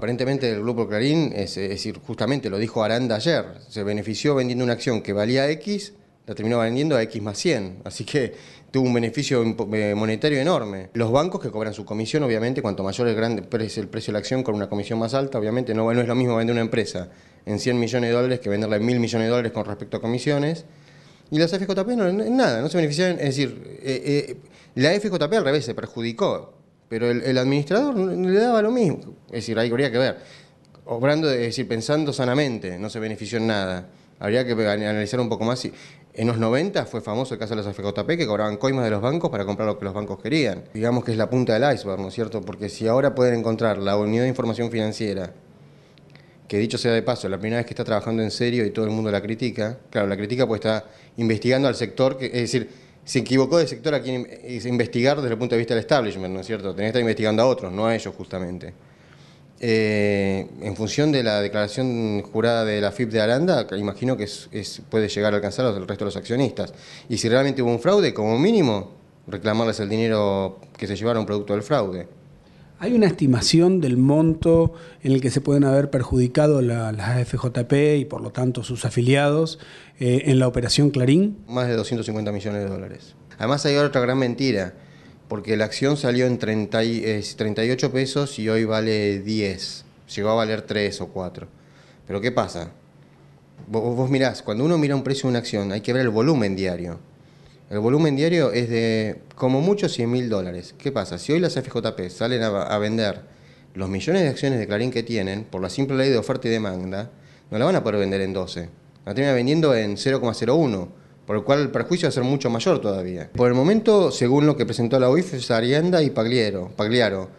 Aparentemente el Grupo Clarín, es, decir, justamente lo dijo Aranda ayer, se benefició vendiendo una acción que valía X, la terminó vendiendo a X más 100, así que tuvo un beneficio eh, monetario enorme. Los bancos que cobran su comisión, obviamente, cuanto mayor el, el precio de la acción con una comisión más alta, obviamente no, es lo mismo vender una empresa en 100 millones de dólares que venderla en 1.000 millones de dólares con respecto a comisiones. Y las FJP no, nada, no se beneficiaron, es decir, eh, eh, la FJP al revés se perjudicó pero el, administrador le daba lo mismo. Es decir, ahí habría que ver. Obrando, es decir, pensando sanamente, no se benefició en nada. Habría que analizar un poco más. Si, en los 90 fue famoso el caso de las FJP que cobraban coimas de los bancos para comprar lo que los bancos querían. Digamos que es la punta del iceberg, ¿no es cierto? Porque si ahora pueden encontrar la unidad de información financiera, que dicho sea de paso, la primera vez que está trabajando en serio y todo el mundo la critica, claro, la critica pues está investigando al sector, que, es decir, se equivocó de sector a quien investigar desde el punto de vista del establishment, ¿no es cierto? Tenía que estar investigando a otros, no a ellos justamente. Eh, en función de la declaración jurada de la FIP de Aranda, imagino que es, puede llegar a alcanzar al resto de los accionistas. Y si realmente hubo un fraude, como mínimo, reclamarles el dinero que se llevaron producto del fraude. ¿Hay una estimación del monto en el que se pueden haber perjudicado las AFJP FJP y por lo tanto sus afiliados eh, en la operación Clarín? Más de 250 millones de dólares. Además hay otra gran mentira, porque la acción salió en 38 pesos y hoy vale 10. Llegó a valer 3 o 4. Pero ¿qué pasa? Vos, vos mirás, cuando uno mira un precio de una acción hay que ver el volumen diario. El volumen diario es de como mucho 100 mil dólares. ¿Qué pasa? Si hoy las FJP salen a, vender los millones de acciones de Clarín que tienen por la simple ley de oferta y demanda, no la van a poder vender en 12. La terminan vendiendo en 0,01, por lo cual el perjuicio va a ser mucho mayor todavía. Por el momento, según lo que presentó la OIF, es Arianda y Pagliero, Pagliaro.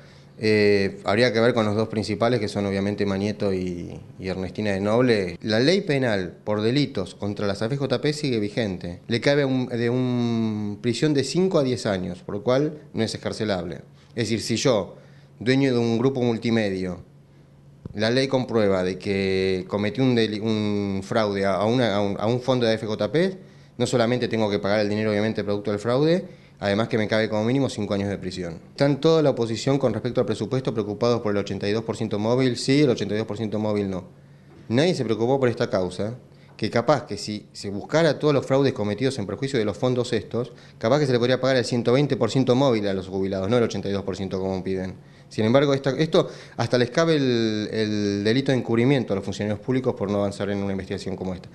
Eh, habría que ver con los dos principales, que son obviamente Manieto y, Ernestina de Noble. La ley penal por delitos contra las AFJP sigue vigente. Le cabe un, de un prisión de 5 a 10 años, por lo cual no es escarcelable. Es decir, si yo, dueño de un grupo multimedio, la ley comprueba de que cometí un, fraude a, un, a un fondo de AFJP, no solamente tengo que pagar el dinero, obviamente, producto del fraude, además que me cabe como mínimo cinco años de prisión. Están toda la oposición con respecto al presupuesto preocupados por el 82% móvil sí, el 82% móvil no. Nadie se preocupó por esta causa, que capaz que si se buscara todos los fraudes cometidos en perjuicio de los fondos estos, capaz que se le podría pagar el 120% móvil a los jubilados, no el 82% como piden. Sin embargo, esto, hasta les cabe el, el delito de encubrimiento a los funcionarios públicos por no avanzar en una investigación como esta.